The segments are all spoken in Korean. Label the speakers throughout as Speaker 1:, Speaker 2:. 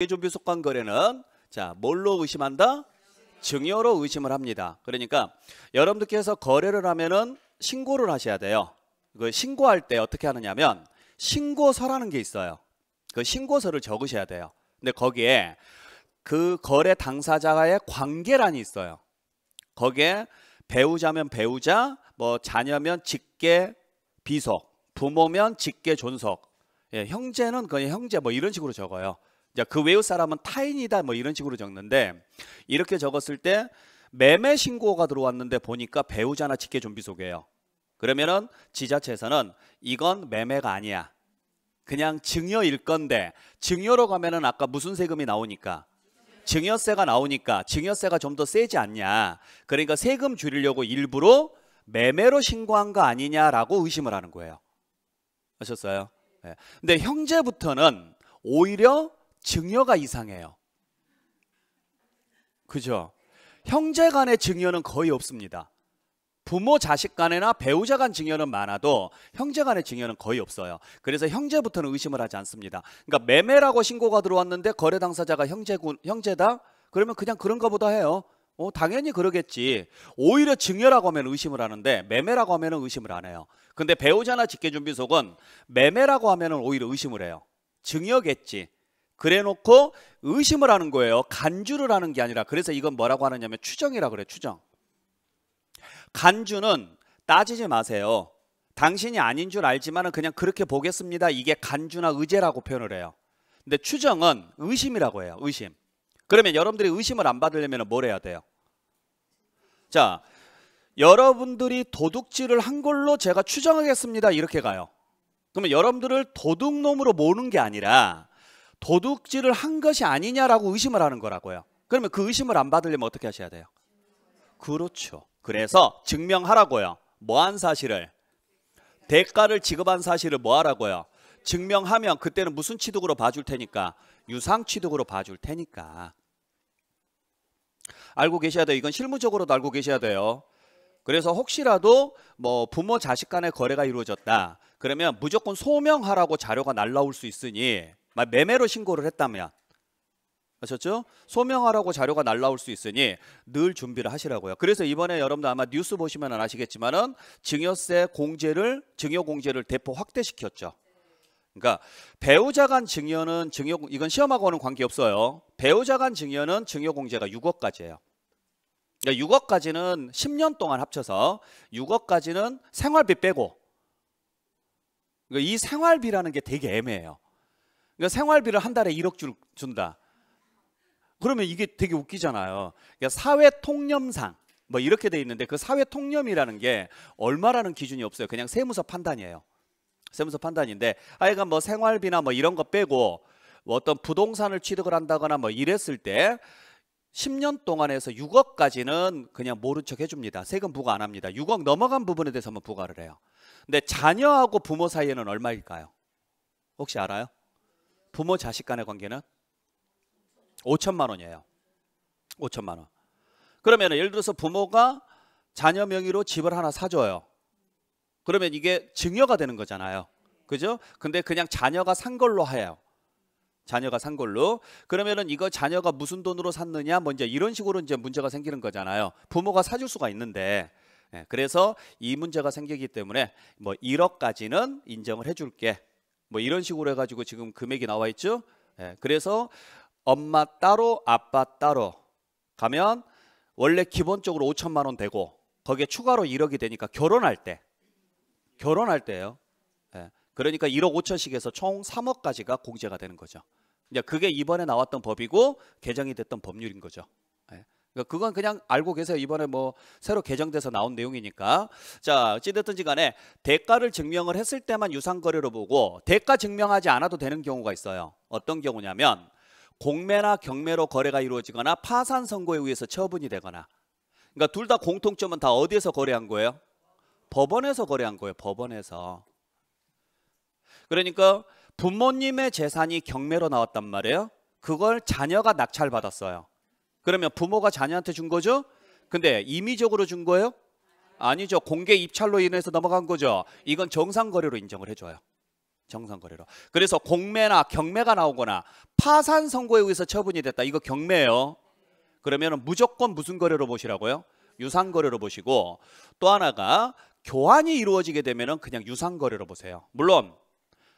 Speaker 1: 예조비 속관 거래는 자 뭘로 의심한다? 증여로 의심을 합니다. 그러니까 여러분들께서 거래를 하면은 신고를 하셔야 돼요. 그 신고할 때 어떻게 하느냐면 신고서라는 게 있어요. 그 신고서를 적으셔야 돼요. 근데 거기에 그 거래 당사자와의 관계란이 있어요. 거기에 배우자면 배우자, 뭐 자녀면 직계 비속, 부모면 직계 존속, 예, 형제는 그냥 형제 뭐 이런 식으로 적어요. 그 외의 사람은 타인이다 뭐 이런 식으로 적는데 이렇게 적었을 때 매매 신고가 들어왔는데 보니까 배우자나 직계 좀비 소개예요. 그러면은 지자체에서는 이건 매매가 아니야. 그냥 증여일 건데 증여로 가면은 아까 무슨 세금이 나오니까 증여세가 나오니까 증여세가 좀 더 세지 않냐. 그러니까 세금 줄이려고 일부러 매매로 신고한 거 아니냐라고 의심을 하는 거예요. 아셨어요? 네. 근데 형제부터는 오히려 증여가 이상해요. 그죠? 형제 간의 증여는 거의 없습니다. 부모 자식 간에나 배우자 간 증여는 많아도 형제 간의 증여는 거의 없어요. 그래서 형제부터는 의심을 하지 않습니다. 그러니까 매매라고 신고가 들어왔는데 거래 당사자가 형제군 형제다? 그러면 그냥 그런가 보다 해요. 어, 당연히 그러겠지. 오히려 증여라고 하면 의심을 하는데 매매라고 하면 의심을 안 해요. 근데 배우자나 직계준비속은 매매라고 하면 오히려 의심을 해요. 증여겠지. 그래 놓고 의심을 하는 거예요. 간주를 하는 게 아니라 그래서 이건 뭐라고 하느냐면 추정이라 그래 추정. 간주는 따지지 마세요. 당신이 아닌 줄 알지만은 그냥 그렇게 보겠습니다. 이게 간주나 의제라고 표현을 해요. 근데 추정은 의심이라고 해요. 의심. 그러면 여러분들이 의심을 안 받으려면 뭘 해야 돼요? 자, 여러분들이 도둑질을 한 걸로 제가 추정하겠습니다. 이렇게 가요. 그러면 여러분들을 도둑놈으로 모는 게 아니라 도둑질을 한 것이 아니냐라고 의심을 하는 거라고요. 그러면 그 의심을 안 받으려면 어떻게 하셔야 돼요? 그렇죠. 그래서 증명하라고요. 뭐한 사실을? 대가를 지급한 사실을 뭐 하라고요? 증명하면 그때는 무슨 취득으로 봐줄 테니까? 유상 취득으로 봐줄 테니까. 알고 계셔야 돼요. 이건 실무적으로도 알고 계셔야 돼요. 그래서 혹시라도 뭐 부모 자식 간의 거래가 이루어졌다. 그러면 무조건 소명하라고 자료가 날라올 수 있으니 매매로 신고를 했다면 아셨죠? 소명하라고 자료가 날라올 수 있으니 늘 준비를 하시라고요. 그래서 이번에 여러분들 아마 뉴스 보시면 아시겠지만은 증여세 공제를 증여 공제를 대폭 확대시켰죠. 그러니까 배우자 간 증여는 증여 이건 시험하고는 관계없어요. 배우자 간 증여는 증여 공제가 6억까지예요. 그러니까 6억까지는 10년 동안 합쳐서 6억까지는 생활비 빼고 그러니까 이 생활비라는 게 되게 애매해요. 그러니까 생활비를 한 달에 1억 줄, 준다. 그러면 이게 되게 웃기잖아요. 그러니까 사회 통념상 뭐 이렇게 돼 있는데 그 사회 통념이라는 게 얼마라는 기준이 없어요. 그냥 세무서 판단이에요. 세무서 판단인데 아이가 뭐 생활비나 뭐 이런 거 빼고 뭐 어떤 부동산을 취득을 한다거나 뭐 이랬을 때 10년 동안에서 6억까지는 그냥 모른 척 해줍니다. 세금 부과 안 합니다. 6억 넘어간 부분에 대해서만 부과를 해요. 근데 자녀하고 부모 사이에는 얼마일까요? 혹시 알아요? 부모 자식 간의 관계는 5천만 원이에요. 5천만 원. 그러면 예를 들어서 부모가 자녀 명의로 집을 하나 사줘요. 그러면 이게 증여가 되는 거잖아요. 그죠? 근데 그냥 자녀가 산 걸로 해요 자녀가 산 걸로. 그러면은 이거 자녀가 무슨 돈으로 샀느냐, 뭐 이제 이런 식으로 이제 문제가 생기는 거잖아요. 부모가 사줄 수가 있는데. 예, 그래서 이 문제가 생기기 때문에 뭐 1억까지는 인정을 해줄게. 뭐 이런 식으로 해가지고 지금 금액이 나와 있죠. 예, 그래서 엄마 따로 아빠 따로 가면 원래 기본적으로 5천만 원 되고 거기에 추가로 1억이 되니까 결혼할 때 결혼할 때예요. 예, 그러니까 1억 5천씩 해서 총 3억까지가 공제가 되는 거죠. 그게 이번에 나왔던 법이고 개정이 됐던 법률인 거죠. 그러니까 그건 그냥 알고 계세요. 이번에 뭐 새로 개정돼서 나온 내용이니까. 자, 어찌됐든지 간에 대가를 증명을 했을 때만 유상거래로 보고 대가 증명하지 않아도 되는 경우가 있어요. 어떤 경우냐면 공매나 경매로 거래가 이루어지거나 파산 선고에 의해서 처분이 되거나 그러니까 둘 다 공통점은 다 어디에서 거래한 거예요? 법원에서 거래한 거예요. 법원에서. 그러니까 부모님의 재산이 경매로 나왔단 말이에요. 그걸 자녀가 낙찰받았어요. 그러면 부모가 자녀한테 준 거죠? 근데 임의적으로 준 거예요? 아니죠. 공개 입찰로 인해서 넘어간 거죠. 이건 정상 거래로 인정을 해줘요. 정상 거래로. 그래서 공매나 경매가 나오거나 파산 선고에 의해서 처분이 됐다. 이거 경매예요. 그러면 무조건 무슨 거래로 보시라고요? 유상 거래로 보시고 또 하나가 교환이 이루어지게 되면 그냥 유상 거래로 보세요. 물론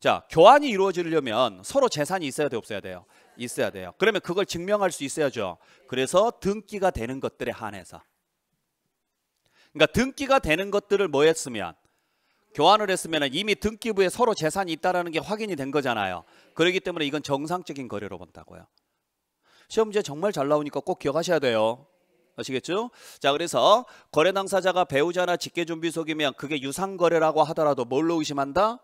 Speaker 1: 자 교환이 이루어지려면 서로 재산이 있어야 돼 없어야 돼요. 있어야 돼요. 그러면 그걸 증명할 수 있어야죠. 그래서 등기가 되는 것들에 한해서. 그러니까 등기가 되는 것들을 뭐 했으면 교환을 했으면 이미 등기부에 서로 재산이 있다는게 확인이 된 거잖아요. 그러기 때문에 이건 정상적인 거래로 본다고요. 시험 문제 정말 잘 나오니까 꼭 기억하셔야 돼요. 아시겠죠? 자 그래서 거래 당사자가 배우자나 직계준비속이면 그게 유상거래라고 하더라도 뭘로 의심한다?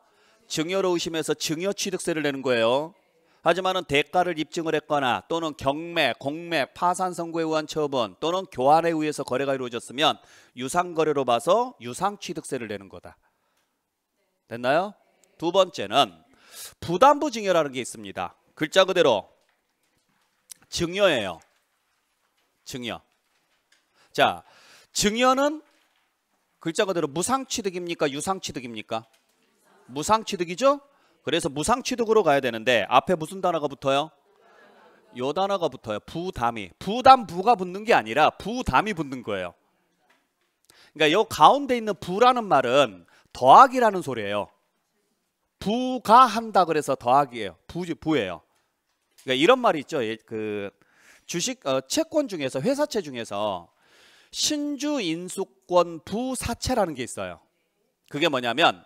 Speaker 1: 증여로 의심해서 증여 취득세를 내는 거예요. 하지만은 대가를 입증을 했거나 또는 경매, 공매, 파산 선고에 의한 처분 또는 교환에 의해서 거래가 이루어졌으면 유상 거래로 봐서 유상 취득세를 내는 거다. 됐나요? 두 번째는 부담부 증여라는 게 있습니다. 글자 그대로 증여예요. 증여. 자, 증여는 글자 그대로 무상취득입니까? 유상취득입니까? 무상취득이죠? 그래서 무상취득으로 가야 되는데 앞에 무슨 단어가 붙어요? 요 단어가 붙어요. 부담이. 부담부가 붙는 게 아니라 부담이 붙는 거예요. 그러니까 요 가운데 있는 부라는 말은 더하기라는 소리예요. 부가 한다 그래서 더하기예요. 부, 부예요. 그러니까 이런 말이 있죠. 예, 그 주식 어, 채권 중에서 회사채 중에서 신주 인수권 부사채라는 게 있어요. 그게 뭐냐면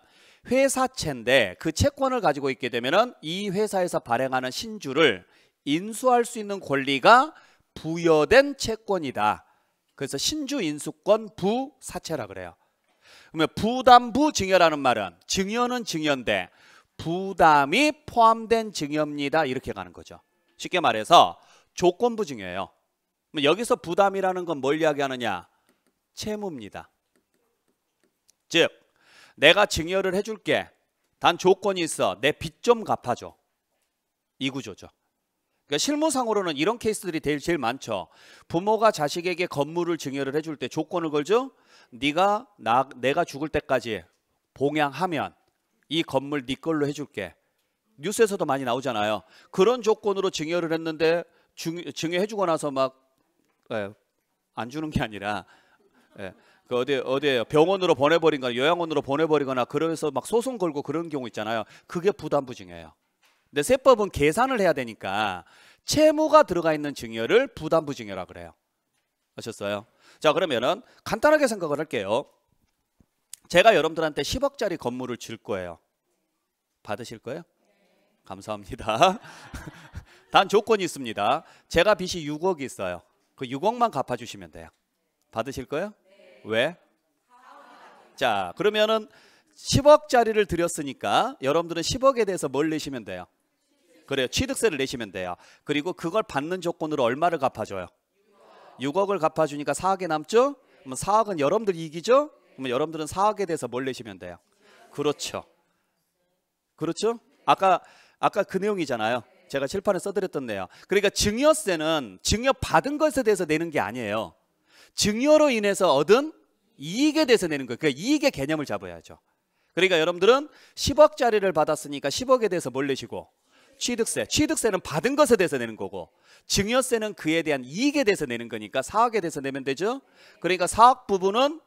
Speaker 1: 회사채인데 그 채권을 가지고 있게 되면이 회사에서 발행하는 신주를 인수할 수 있는 권리가 부여된 채권이다. 그래서 신주 인수권 부사채라 그래요. 그러면 부담부 증여라는 말은 증여는 증여인데 부담이 포함된 증여입니다. 이렇게 가는 거죠. 쉽게 말해서 조건부 증여예요. 여기서 부담이라는 건 뭘 이야기하느냐? 채무입니다. 즉 내가 증여를 해줄게. 단 조건이 있어. 내 빚 좀 갚아줘. 이 구조죠. 그러니까 실무상으로는 이런 케이스들이 제일, 많죠. 부모가 자식에게 건물을 증여를 해줄 때 조건을 걸죠. 네가 나 내가 죽을 때까지 봉양하면 이 건물 네 걸로 해줄게. 뉴스에서도 많이 나오잖아요. 그런 조건으로 증여를 했는데 증, 여해주고 나서 막 예, 안 주는 게 아니라 예, 그 어디 어디에 병원으로 보내버린거나 요양원으로 보내버리거나 그러면서막 소송 걸고 그런 경우 있잖아요. 그게 부담부증이에요. 근데 세법은 계산을 해야 되니까 채무가 들어가 있는 증여를 부담부증여라 그래요. 아셨어요? 자 그러면은 간단하게 생각을 할게요. 제가 여러분들한테 10억짜리 건물을 줄 거예요. 받으실 거예요? 감사합니다. 단 조건이 있습니다. 제가 빚이 6억이 있어요. 그 6억만 갚아주시면 돼요. 받으실 거예요? 왜? 자, 그러면은 10억짜리를 드렸으니까 여러분들은 10억에 대해서 뭘 내시면 돼요? 그래요. 취득세를 내시면 돼요. 그리고 그걸 받는 조건으로 얼마를 갚아줘요? 6억. 을 갚아주니까 4억이 남죠? 그럼 4억은 여러분들 이익이죠? 그러면 여러분들은 4억에 대해서 뭘 내시면 돼요? 그렇죠. 그렇죠? 아까 아까 그 내용이잖아요. 제가 칠판에 써드렸던 내용. 그러니까 증여세는 증여 받은 것에 대해서 내는 게 아니에요. 증여로 인해서 얻은 이익에 대해서 내는 거예요. 그러니까 이익의 개념을 잡아야죠. 그러니까 여러분들은 10억짜리를 받았으니까 10억에 대해서 뭘 내시고 취득세. 취득세는 받은 것에 대해서 내는 거고 증여세는 그에 대한 이익에 대해서 내는 거니까 4억에 대해서 내면 되죠. 그러니까 4억 부분은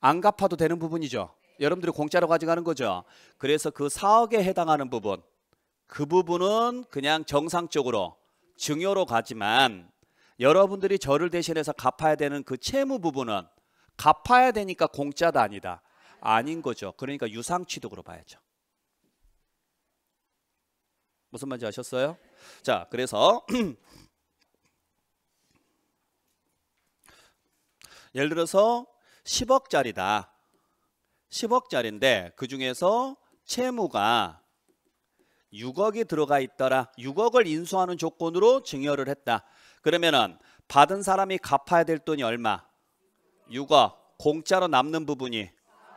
Speaker 1: 안 갚아도 되는 부분이죠. 여러분들이 공짜로 가져가는 거죠. 그래서 그 4억에 해당하는 부분 그 부분은 그냥 정상적으로 증여로 가지만 여러분들이 저를 대신해서 갚아야 되는 그 채무 부분은 갚아야 되니까 공짜다 아니다. 아닌 거죠. 그러니까 유상취득으로 봐야죠. 무슨 말인지 아셨어요? 자, 그래서 예를 들어서 10억짜리다. 10억짜리인데 그 중에서 채무가 6억이 들어가 있더라. 6억을 인수하는 조건으로 증여를 했다. 그러면은 받은 사람이 갚아야 될 돈이 얼마? 6억. 공짜로 남는 부분이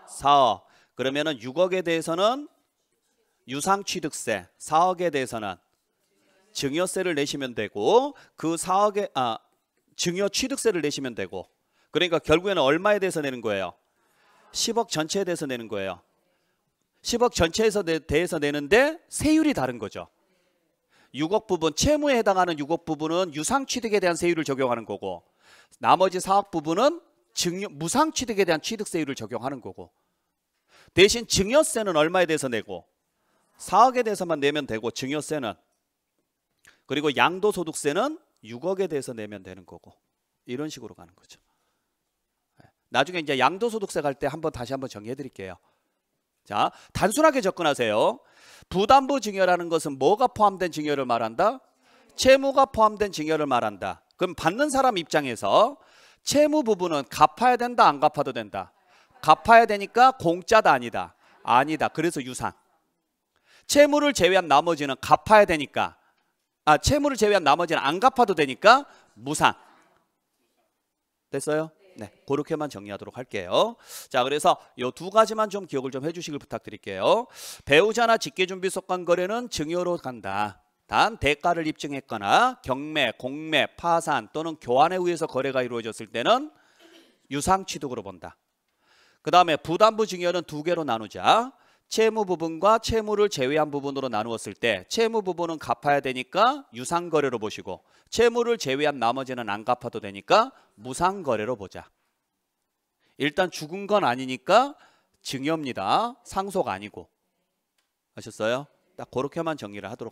Speaker 1: 4억. 그러면은 6억에 대해서는 유상취득세, 4억에 대해서는 증여세를 내시면 되고 그 4억에 아 증여취득세를 내시면 되고 그러니까 결국에는 얼마에 대해서 내는 거예요? 10억 전체에 대해서 내는 거예요. 10억 전체에서 내, 대해서 내는데 세율이 다른 거죠. 6억 부분, 채무에 해당하는 6억 부분은 유상 취득에 대한 세율을 적용하는 거고 나머지 4억 부분은 증여, 무상 취득에 대한 취득세율을 적용하는 거고 대신 증여세는 얼마에 대해서 내고 4억에 대해서만 내면 되고 증여세는 그리고 양도소득세는 6억에 대해서 내면 되는 거고 이런 식으로 가는 거죠. 네. 나중에 이제 양도소득세 갈 때 한번 다시 한번 정리해 드릴게요. 자, 단순하게 접근하세요. 부담부 증여라는 것은 뭐가 포함된 증여를 말한다? 채무가 포함된 증여를 말한다. 그럼 받는 사람 입장에서 채무 부분은 갚아야 된다, 안 갚아도 된다. 갚아야 되니까 공짜다 아니다. 아니다. 그래서 유산. 채무를 제외한 나머지는 갚아야 되니까 아, 채무를 제외한 나머지는 안 갚아도 되니까 무상. 됐어요? 네, 그렇게만 정리하도록 할게요. 자, 그래서 이 두 가지만 좀 기억을 좀 해주시길 부탁드릴게요. 배우자나 직계준비 속간 거래는 증여로 간다. 단 대가를 입증했거나 경매, 공매, 파산 또는 교환에 의해서 거래가 이루어졌을 때는 유상취득으로 본다. 그 다음에 부담부 증여는 두 개로 나누자. 채무 부분과 채무를 제외한 부분으로 나누었을 때 채무 부분은 갚아야 되니까 유상 거래로 보시고 채무를 제외한 나머지는 안 갚아도 되니까 무상 거래로 보자. 일단 죽은 건 아니니까 증여입니다. 상속 아니고. 아셨어요? 딱 그렇게만 정리를 하도록